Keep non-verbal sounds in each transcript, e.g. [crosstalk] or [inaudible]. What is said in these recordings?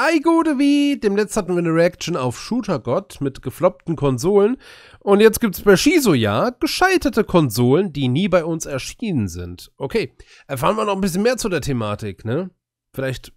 I go wie. be. Demnächst hatten wir eine Reaction auf Shooter God mit gefloppten Konsolen. Und jetzt gibt's bei Shizu ja gescheiterte Konsolen, die nie bei uns erschienen sind. Okay, erfahren wir noch ein bisschen mehr zu der Thematik, ne? Vielleicht,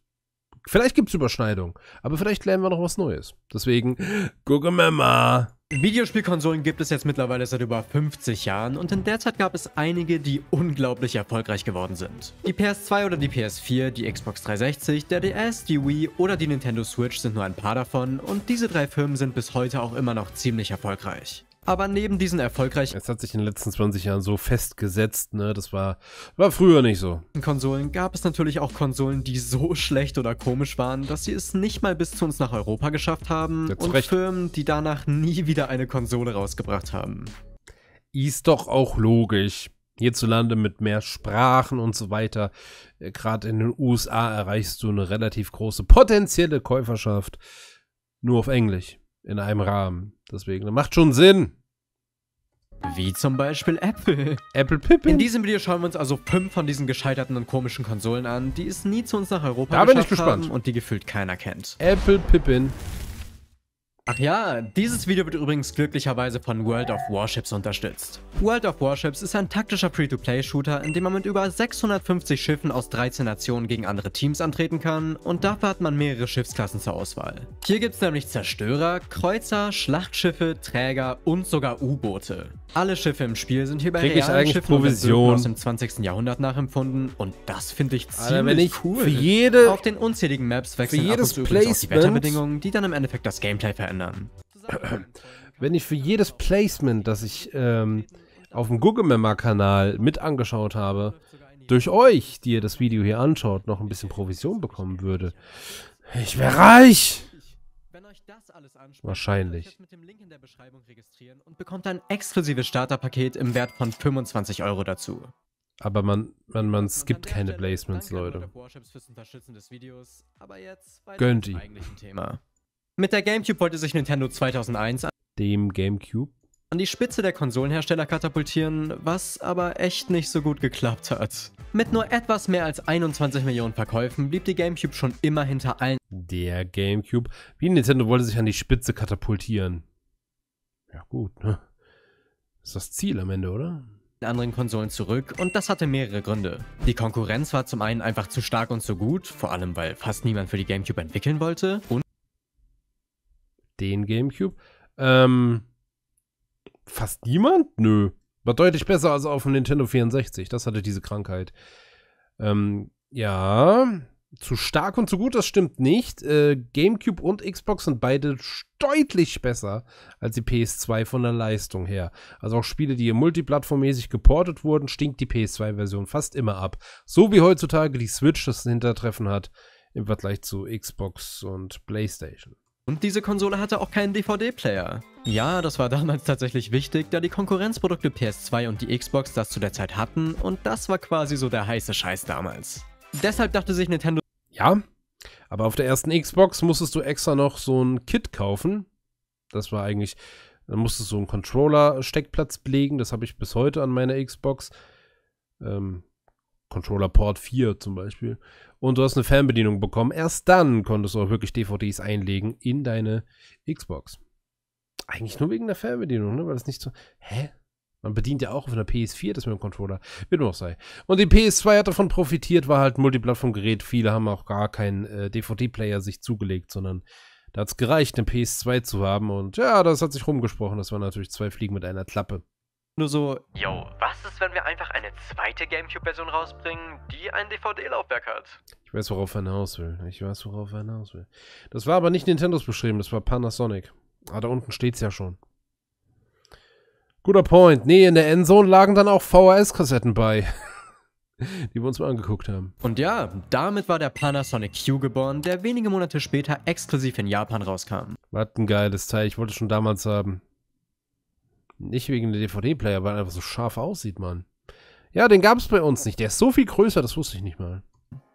vielleicht gibt's Überschneidung. Aber vielleicht lernen wir noch was Neues. Deswegen, gucken wir mal. Videospielkonsolen gibt es jetzt mittlerweile seit über 50 Jahren und in der Zeit gab es einige, die unglaublich erfolgreich geworden sind. Die PS2 oder die PS4, die Xbox 360, der DS, die Wii oder die Nintendo Switch sind nur ein paar davon und diese drei Firmen sind bis heute auch immer noch ziemlich erfolgreich. Aber neben diesen erfolgreichen. Es hat sich in den letzten 20 Jahren so festgesetzt, ne? Das war, war früher nicht so. Konsolen gab es natürlich auch Konsolen, die so [laughs] schlecht oder komisch waren, dass sie es nicht mal bis zu uns nach Europa geschafft haben. Jetzt und recht. Firmen, die danach nie wieder eine Konsole rausgebracht haben. Ist doch auch logisch. Hierzulande mit mehr Sprachen und so weiter. Äh, Gerade in den USA erreichst du eine relativ große potenzielle Käuferschaft. Nur auf Englisch. In einem Rahmen. Deswegen das macht schon Sinn. Wie zum Beispiel Apple. [laughs] Apple Pippin. In diesem Video schauen wir uns also fünf von diesen gescheiterten und komischen Konsolen an, die es nie zu uns nach Europa da geschafft bin ich gespannt. haben und die gefühlt keiner kennt. Apple Pippin. Ach ja, dieses Video wird übrigens glücklicherweise von World of Warships unterstützt. World of Warships ist ein taktischer Free-to-Play-Shooter, in dem man mit über 650 Schiffen aus 13 Nationen gegen andere Teams antreten kann und dafür hat man mehrere Schiffsklassen zur Auswahl. Hier gibt es nämlich Zerstörer, Kreuzer, Schlachtschiffe, Träger und sogar U-Boote. Alle Schiffe im Spiel sind hier bei Krieg realen ich eigentlich Provision. aus dem 20. Jahrhundert nachempfunden und das finde ich ziemlich Alter, wenn ich cool. Für jede, auf den unzähligen Maps wechseln für jedes Placement, auch die Wetterbedingungen, die dann im Endeffekt das Gameplay verändern. [clears throat] Wenn ich für jedes Placement, das ich ähm, auf dem Google Guggememmer-Kanal mit angeschaut habe, durch euch, die ihr das Video hier anschaut, noch ein bisschen Provision bekommen würde, ich wäre reich! das alles anspricht, wahrscheinlich mit dem Link in der Beschreibung registrieren und bekommt ein exklusives Starterpaket im Wert von 25 Euro dazu. Aber man, man, man skippt keine Placements, Leute. Videos, Gönnt ihm. Mit der Gamecube wollte sich Nintendo 2001 dem Gamecube an die Spitze der Konsolenhersteller katapultieren, was aber echt nicht so gut geklappt hat. Mit nur etwas mehr als 21 Millionen Verkäufen blieb die GameCube schon immer hinter allen. Der GameCube. Wie Nintendo wollte sich an die Spitze katapultieren. Ja gut, ne? Ist das Ziel am Ende, oder? anderen Konsolen zurück und das hatte mehrere Gründe. Die Konkurrenz war zum einen einfach zu stark und zu gut, vor allem weil fast niemand für die GameCube entwickeln wollte. Und den GameCube? Ähm, Fast niemand? Nö. War deutlich besser als auf dem Nintendo 64. Das hatte diese Krankheit. Ähm, ja. Zu stark und zu gut, das stimmt nicht. Äh, GameCube und Xbox sind beide deutlich besser als die PS2 von der Leistung her. Also auch Spiele, die hier multiplattformmäßig geportet wurden, stinkt die PS2-Version fast immer ab. So wie heutzutage die Switch das Hintertreffen hat im Vergleich zu Xbox und PlayStation. Und diese Konsole hatte auch keinen DVD-Player. Ja, das war damals tatsächlich wichtig, da die Konkurrenzprodukte PS2 und die Xbox das zu der Zeit hatten und das war quasi so der heiße Scheiß damals. Deshalb dachte sich Nintendo... Ja, aber auf der ersten Xbox musstest du extra noch so ein Kit kaufen. Das war eigentlich... Dann musstest du einen Controller-Steckplatz belegen, das habe ich bis heute an meiner Xbox. Ähm, Controller Port 4 zum Beispiel. Und du hast eine Fernbedienung bekommen. Erst dann konntest du auch wirklich DVDs einlegen in deine Xbox. Eigentlich nur wegen der Fernbedienung, ne? Weil das nicht so. Hä? Man bedient ja auch auf einer PS4 das mit dem Controller. Wie du auch sei. Und die PS2 hat davon profitiert, war halt ein Multiplattform-Gerät. Viele haben auch gar keinen äh, DVD-Player sich zugelegt, sondern da hat es gereicht, eine PS2 zu haben. Und ja, das hat sich rumgesprochen. Das waren natürlich zwei Fliegen mit einer Klappe. Nur so. Yo, was ist, wenn wir einfach eine zweite GameCube-Version rausbringen, die ein DVD-Laufwerk hat? Ich weiß, worauf er hinaus will. Ich weiß, worauf er hinaus will. Das war aber nicht Nintendos beschrieben, das war Panasonic. Ah, da unten steht's ja schon. Guter Point. Nee, in der Endzone lagen dann auch VHS-Kassetten bei. [laughs] die wir uns mal angeguckt haben. Und ja, damit war der Panasonic Q geboren, der wenige Monate später exklusiv in Japan rauskam. Was ein geiles Teil, ich wollte es schon damals haben. Nicht wegen der DVD-Player, weil er einfach so scharf aussieht, Mann. Ja, den gab es bei uns nicht. Der ist so viel größer, das wusste ich nicht mal.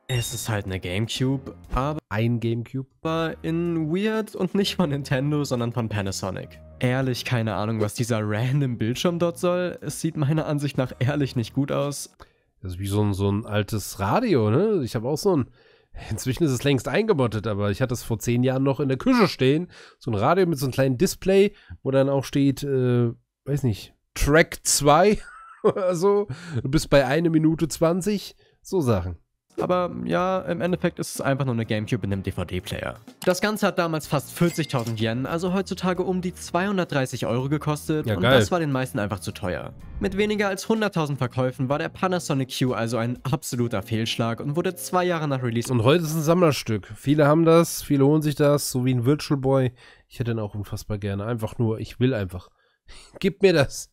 Es ist halt eine Gamecube, aber... Ein Gamecube? War in Weird und nicht von Nintendo, sondern von Panasonic. Ehrlich, keine Ahnung, was dieser random Bildschirm dort soll. Es sieht meiner Ansicht nach ehrlich nicht gut aus. Das ist wie so ein, so ein altes Radio, ne? Ich habe auch so ein... [laughs] Inzwischen ist es längst eingebottet, aber ich hatte es vor zehn Jahren noch in der Küche stehen. So ein Radio mit so einem kleinen Display, wo dann auch steht, äh, weiß nicht, Track 2 [laughs] oder so. Du bist bei 1 Minute 20, so Sachen. Aber ja, im Endeffekt ist es einfach nur eine Gamecube in einem DVD-Player. Das Ganze hat damals fast 40.000 Yen, also heutzutage um die 230 Euro gekostet ja, und geil. das war den meisten einfach zu teuer. Mit weniger als 100.000 Verkäufen war der Panasonic Q also ein absoluter Fehlschlag und wurde zwei Jahre nach Release... Und heute ist ein Sammlerstück. Viele haben das, viele holen sich das, so wie ein Virtual Boy. Ich hätte ihn auch unfassbar gerne. Einfach nur, ich will einfach. [laughs] Gib mir das.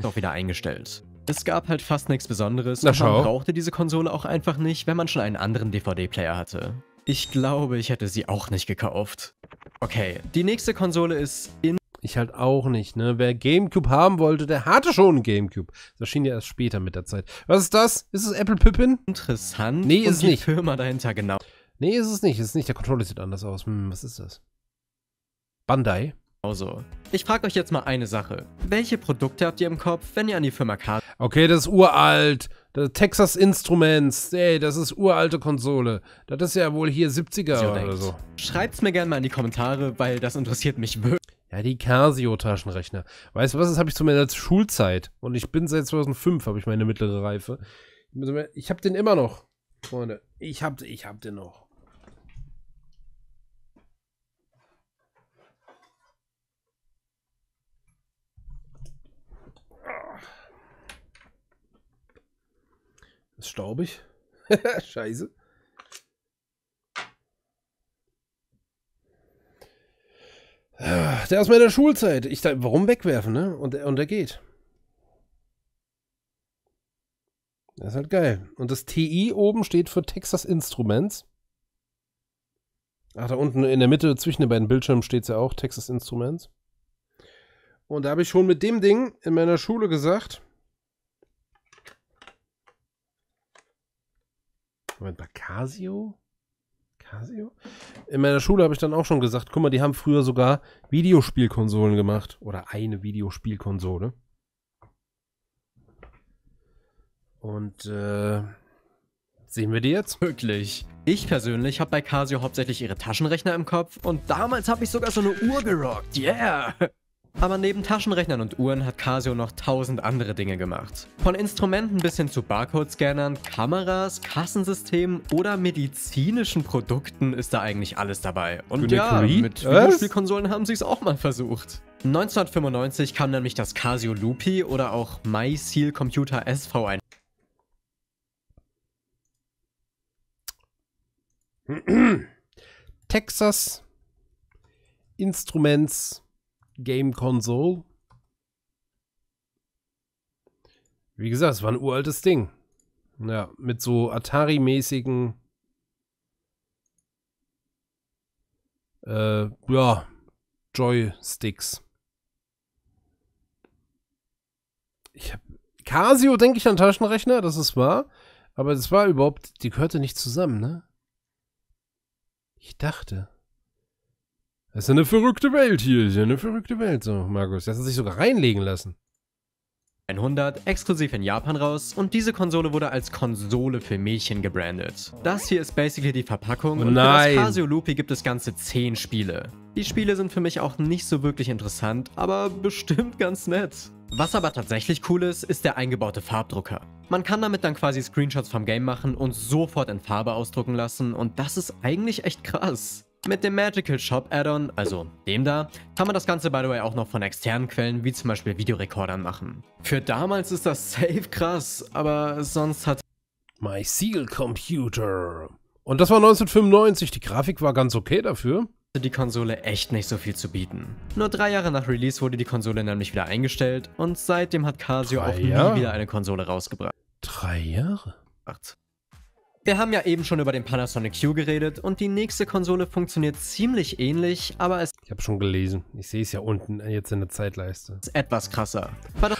Doch wieder eingestellt. Es gab halt fast nichts Besonderes Na, und man brauchte diese Konsole auch einfach nicht, wenn man schon einen anderen DVD-Player hatte. Ich glaube, ich hätte sie auch nicht gekauft. Okay, die nächste Konsole ist in... Ich halt auch nicht, ne? Wer Gamecube haben wollte, der hatte schon einen Gamecube. Das erschien ja erst später mit der Zeit. Was ist das? Ist es Apple Pippin? Interessant. Nee, ist es nicht. Firma dahinter, genau. Nee, ist es nicht. Ist es nicht. Der Controller sieht anders aus. Hm, was ist das? Bandai? Also, Ich frage euch jetzt mal eine Sache. Welche Produkte habt ihr im Kopf, wenn ihr an die Firma Casio... Okay, das ist uralt. Das Texas Instruments. Ey, das ist uralte Konsole. Das ist ja wohl hier 70er direkt. oder so. Schreibt's mir gerne mal in die Kommentare, weil das interessiert mich wirklich. Ja, die Casio-Taschenrechner. Weißt du was, das habe ich zu meiner Schulzeit. Und ich bin seit 2005, habe ich meine mittlere Reife. Ich habe den immer noch, Freunde. Ich habe ich hab den noch. Ist staubig. [laughs] Scheiße. Der aus meiner Schulzeit. Ich dachte, warum wegwerfen, ne? Und, und er geht. Das ist halt geil. Und das TI oben steht für Texas Instruments. Ach, da unten in der Mitte zwischen den beiden Bildschirmen steht es ja auch, Texas Instruments. Und da habe ich schon mit dem Ding in meiner Schule gesagt, Moment mal, Casio? Casio? In meiner Schule habe ich dann auch schon gesagt, guck mal, die haben früher sogar Videospielkonsolen gemacht. Oder eine Videospielkonsole. Und äh, sehen wir die jetzt? Wirklich. Ich persönlich habe bei Casio hauptsächlich ihre Taschenrechner im Kopf und damals habe ich sogar so eine Uhr gerockt. Yeah! Aber neben Taschenrechnern und Uhren hat Casio noch tausend andere Dinge gemacht. Von Instrumenten bis hin zu Barcode-Scannern, Kameras, Kassensystemen oder medizinischen Produkten ist da eigentlich alles dabei. Und ja, mit Videospielkonsolen haben sie es auch mal versucht. 1995 kam nämlich das Casio Loopy oder auch MySeal Computer SV ein. Texas Instruments Game Console. Wie gesagt, es war ein uraltes Ding. Ja, mit so Atari-mäßigen. Äh, ja, Joysticks. Ich hab. Casio denke ich an Taschenrechner, das ist wahr. Aber das war überhaupt, die gehörte nicht zusammen, ne? Ich dachte. Das ist eine verrückte Welt hier. Das ist eine verrückte Welt, so, Markus. Das hat sich sogar reinlegen lassen. 100 exklusiv in Japan raus und diese Konsole wurde als Konsole für Mädchen gebrandet. Das hier ist basically die Verpackung oh und für das Casio Loopy gibt es ganze 10 Spiele. Die Spiele sind für mich auch nicht so wirklich interessant, aber bestimmt ganz nett. Was aber tatsächlich cool ist, ist der eingebaute Farbdrucker. Man kann damit dann quasi Screenshots vom Game machen und sofort in Farbe ausdrucken lassen und das ist eigentlich echt krass. Mit dem Magical Shop Add-on, also dem da, kann man das Ganze by the way auch noch von externen Quellen wie zum Beispiel Videorekordern machen. Für damals ist das safe krass, aber sonst hat... My Seal Computer. Und das war 1995, die Grafik war ganz okay dafür die Konsole echt nicht so viel zu bieten. Nur drei Jahre nach Release wurde die Konsole nämlich wieder eingestellt und seitdem hat Casio drei auch nie wieder eine Konsole rausgebracht. Drei Jahre? Acht. Wir haben ja eben schon über den Panasonic Q geredet und die nächste Konsole funktioniert ziemlich ähnlich, aber es ich habe schon gelesen. Ich sehe es ja unten äh, jetzt in der Zeitleiste. Das ist etwas krasser.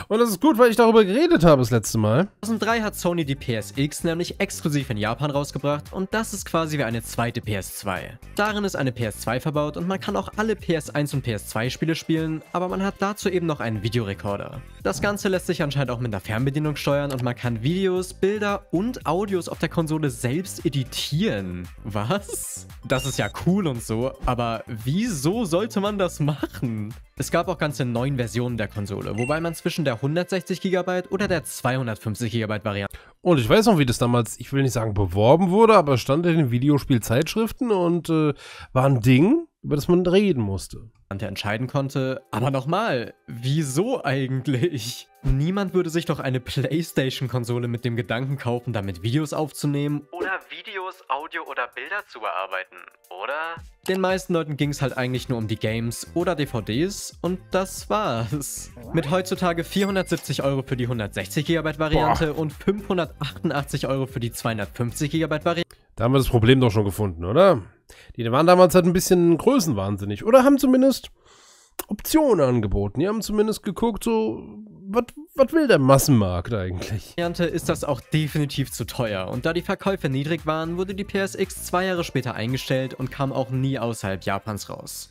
Und das ist gut, weil ich darüber geredet habe das letzte Mal. 2003 hat Sony die PSX nämlich exklusiv in Japan rausgebracht und das ist quasi wie eine zweite PS2. Darin ist eine PS2 verbaut und man kann auch alle PS1 und PS2 Spiele spielen, aber man hat dazu eben noch einen Videorekorder. Das Ganze lässt sich anscheinend auch mit einer Fernbedienung steuern und man kann Videos, Bilder und Audios auf der Konsole selbst editieren. Was? Das ist ja cool und so, aber wieso soll sollte man das machen? Es gab auch ganze neun Versionen der Konsole, wobei man zwischen der 160 GB oder der 250 GB Variante. Und ich weiß noch, wie das damals, ich will nicht sagen beworben wurde, aber stand in den Videospielzeitschriften und äh, war ein Ding über das man reden musste. Und der entscheiden konnte, aber nochmal, wieso eigentlich? Niemand würde sich doch eine Playstation-Konsole mit dem Gedanken kaufen, damit Videos aufzunehmen oder Videos, Audio oder Bilder zu bearbeiten, oder? Den meisten Leuten ging es halt eigentlich nur um die Games oder DVDs und das war's. Mit heutzutage 470 Euro für die 160 GB Variante Boah. und 588 Euro für die 250 GB Variante. Da haben wir das Problem doch schon gefunden, oder? Die waren damals halt ein bisschen größenwahnsinnig oder haben zumindest Optionen angeboten. Die haben zumindest geguckt, so, was will der Massenmarkt eigentlich? Ernte Ist das auch definitiv zu teuer und da die Verkäufe niedrig waren, wurde die PSX zwei Jahre später eingestellt und kam auch nie außerhalb Japans raus.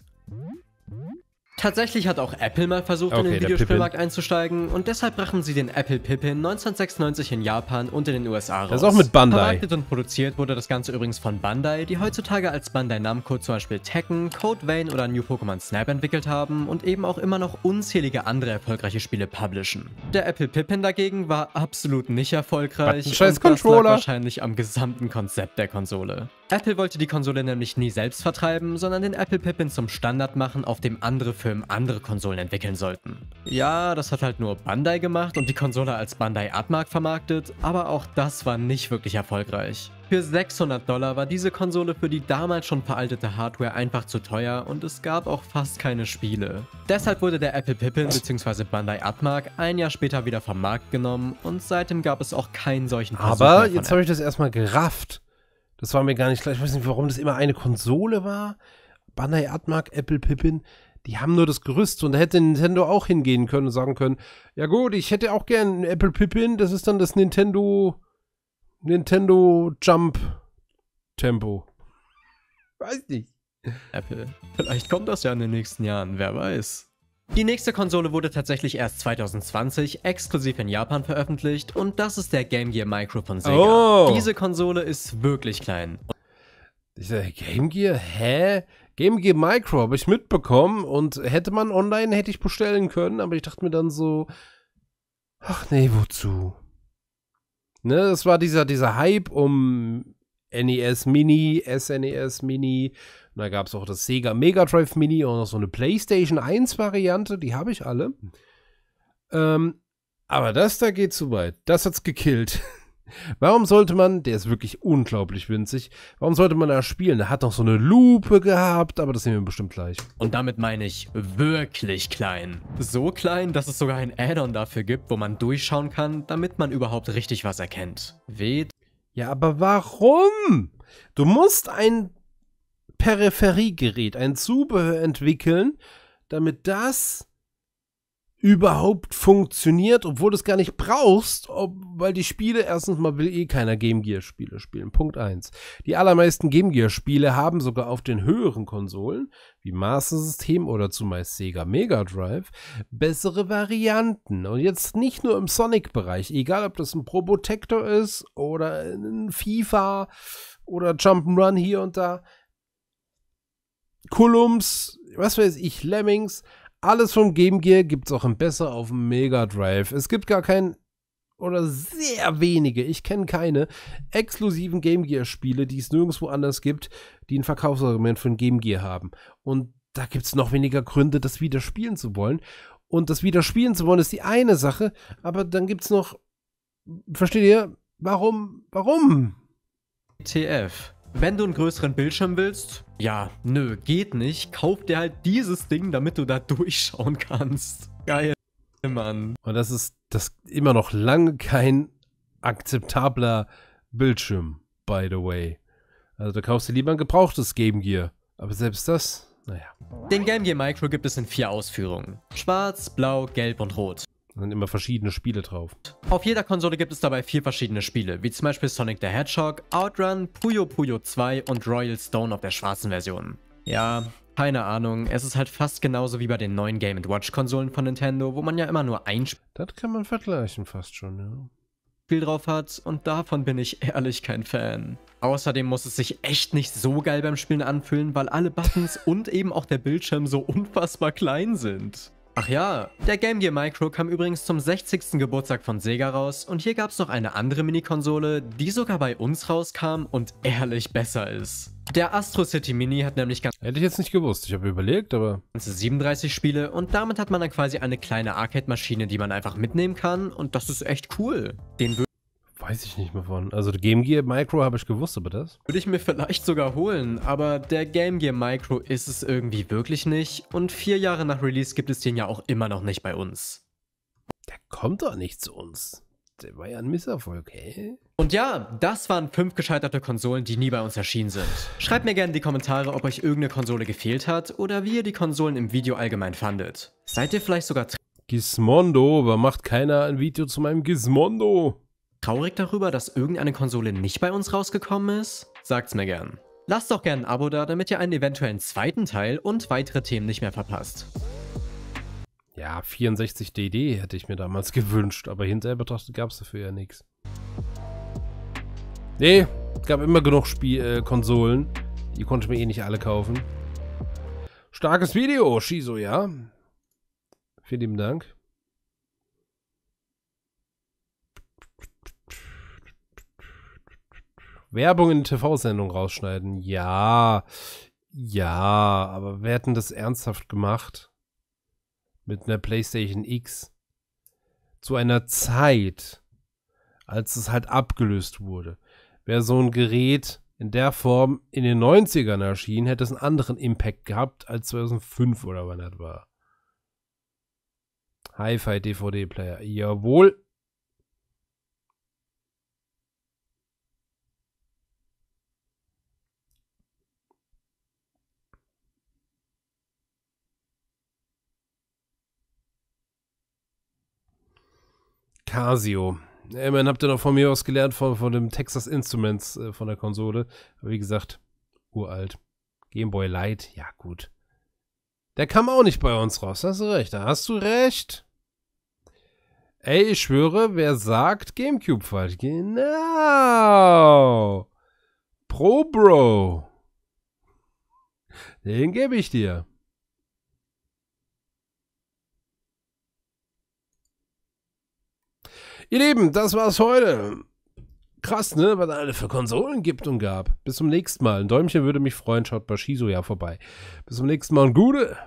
Tatsächlich hat auch Apple mal versucht, okay, in den Videospielmarkt einzusteigen und deshalb brachen sie den Apple Pippin 1996 in Japan und in den USA raus. Das ist auch mit Bandai. Vermarktet und produziert wurde das Ganze übrigens von Bandai, die heutzutage als Bandai Namco zum Beispiel Tekken, Code Vein oder New Pokémon Snap entwickelt haben und eben auch immer noch unzählige andere erfolgreiche Spiele publishen. Der Apple Pippin dagegen war absolut nicht erfolgreich und das Controller. lag wahrscheinlich am gesamten Konzept der Konsole. Apple wollte die Konsole nämlich nie selbst vertreiben, sondern den Apple Pippin zum Standard machen, auf dem andere Firmen andere Konsolen entwickeln sollten. Ja, das hat halt nur Bandai gemacht und die Konsole als Bandai Atmark vermarktet, aber auch das war nicht wirklich erfolgreich. Für 600 Dollar war diese Konsole für die damals schon veraltete Hardware einfach zu teuer und es gab auch fast keine Spiele. Deshalb wurde der Apple Pippin bzw. Bandai Atmark ein Jahr später wieder vom Markt genommen und seitdem gab es auch keinen solchen Versuch Aber jetzt habe ich das erstmal gerafft. Das war mir gar nicht klar. Ich weiß nicht, warum das immer eine Konsole war. Bandai Atmark, Apple Pippin. Die haben nur das Gerüst und da hätte Nintendo auch hingehen können und sagen können, ja gut, ich hätte auch gern Apple Pippin, das ist dann das Nintendo Nintendo Jump Tempo. Weiß nicht. Apple. Vielleicht kommt das ja in den nächsten Jahren, wer weiß. Die nächste Konsole wurde tatsächlich erst 2020 exklusiv in Japan veröffentlicht und das ist der Game Gear Micro von Sega. Oh. Diese Konsole ist wirklich klein. Dieser Game Gear, hä? Game Gear Micro habe ich mitbekommen und hätte man online hätte ich bestellen können, aber ich dachte mir dann so, ach nee, wozu? Ne, das war dieser dieser Hype um NES Mini, SNES e Mini, und da gab es auch das Sega Mega Drive Mini und noch so eine PlayStation 1 Variante, die habe ich alle. Hm. Ähm, aber das da geht zu weit. Das hat's gekillt. [laughs] Warum sollte man, der ist wirklich unglaublich winzig, warum sollte man da spielen? Er hat noch so eine Lupe gehabt, aber das sehen wir bestimmt gleich. Und damit meine ich wirklich klein. So klein, dass es sogar ein Add-on dafür gibt, wo man durchschauen kann, damit man überhaupt richtig was erkennt. Weht. Ja, aber warum? Du musst ein Peripheriegerät, ein Zubehör entwickeln, damit das überhaupt funktioniert, obwohl du es gar nicht brauchst, ob, weil die Spiele, erstens mal will eh keiner Game Gear Spiele spielen. Punkt 1. Die allermeisten Game Gear Spiele haben sogar auf den höheren Konsolen, wie Master System oder zumeist Sega Mega Drive, bessere Varianten. Und jetzt nicht nur im Sonic-Bereich, egal ob das ein Probotector ist oder ein FIFA oder Jump'n'Run hier und da. Columns, was weiß ich, Lemmings, alles vom Game Gear gibt es auch im Besser auf dem Mega Drive. Es gibt gar keinen oder sehr wenige, ich kenne keine, exklusiven Game Gear Spiele, die es nirgendwo anders gibt, die ein Verkaufsargument von Game Gear haben. Und da gibt es noch weniger Gründe, das wieder spielen zu wollen. Und das wieder spielen zu wollen ist die eine Sache, aber dann gibt es noch, versteht ihr, warum, warum? E TF. Wenn du einen größeren Bildschirm willst, ja, nö, geht nicht. Kauf dir halt dieses Ding, damit du da [laughs] durchschauen kannst. Geil, Mann. Und das ist das immer noch lange kein akzeptabler Bildschirm, by the way. Also du kaufst dir lieber ein gebrauchtes Game Gear. Aber selbst das, naja. Den Game Gear Micro gibt es in vier Ausführungen. Schwarz, Blau, Gelb und Rot sind immer verschiedene Spiele drauf. Auf jeder Konsole gibt es dabei vier verschiedene Spiele, wie zum Beispiel Sonic the Hedgehog, Outrun, Puyo Puyo 2 und Royal Stone auf der schwarzen Version. Ja, keine Ahnung, es ist halt fast genauso wie bei den neuen Game Watch Konsolen von Nintendo, wo man ja immer nur ein Spiel... Das kann man vergleichen fast schon, ja. Spiel drauf hat und davon bin ich ehrlich kein Fan. Außerdem muss es sich echt nicht so geil beim Spielen anfühlen, weil alle Buttons und eben auch der Bildschirm so unfassbar klein sind. Ach ja, der Game Gear Micro kam übrigens zum 60. Geburtstag von Sega raus und hier gab es noch eine andere Mini-Konsole, die sogar bei uns rauskam und ehrlich besser ist. Der Astro City Mini hat nämlich ganz... Hätte ich jetzt nicht gewusst, ich habe überlegt, aber... 37 Spiele und damit hat man dann quasi eine kleine Arcade-Maschine, die man einfach mitnehmen kann und das ist echt cool. Den weiß ich nicht mehr von. Also der Game Gear Micro habe ich gewusst, aber das? Würde ich mir vielleicht sogar holen, aber der Game Gear Micro ist es irgendwie wirklich nicht. Und vier Jahre nach Release gibt es den ja auch immer noch nicht bei uns. Der kommt doch nicht zu uns. Der war ja ein Misserfolg, hey? Und ja, das waren fünf gescheiterte Konsolen, die nie bei uns erschienen sind. Schreibt mir gerne in die Kommentare, ob euch irgendeine Konsole gefehlt hat oder wie ihr die Konsolen im Video allgemein fandet. Seid ihr vielleicht sogar... Gizmondo, aber macht keiner ein Video zu meinem Gizmondo? Traurig darüber, dass irgendeine Konsole nicht bei uns rausgekommen ist? Sagt's mir gern. Lasst doch gern ein Abo da, damit ihr einen eventuellen zweiten Teil und weitere Themen nicht mehr verpasst. Ja, 64DD hätte ich mir damals [laughs] gewünscht, aber hinterher betrachtet gab's dafür ja nichts. Nee, es gab immer genug Spiel äh, Konsolen. Die konnte ich mir eh nicht alle kaufen. Starkes Video, Shizo, ja. Vielen lieben Dank. Werbung in TV-Sendungen rausschneiden. Ja, ja, aber wer hat denn das ernsthaft gemacht? Mit einer PlayStation X. Zu einer Zeit, als es halt abgelöst wurde. Wäre so ein Gerät in der Form in den 90ern erschienen, hätte es einen anderen Impact gehabt als 2005 oder wann das war. Hi-Fi DVD-Player. Jawohl. Casio. Ey, man habt ihr noch von mir aus gelernt, von, von dem Texas Instruments äh, von der Konsole. Aber wie gesagt, uralt. Game Boy Light, ja gut. Der kam auch nicht bei uns raus, hast du recht, da hast du recht. Ey, ich schwöre, wer sagt Gamecube falsch? Genau. Pro Bro. Den gebe ich dir. Ihr Lieben, das war's heute. Krass, ne? Was alle für Konsolen gibt und gab. Bis zum nächsten Mal. Ein Däumchen würde mich freuen. Schaut bei Shizu ja vorbei. Bis zum nächsten Mal und gute.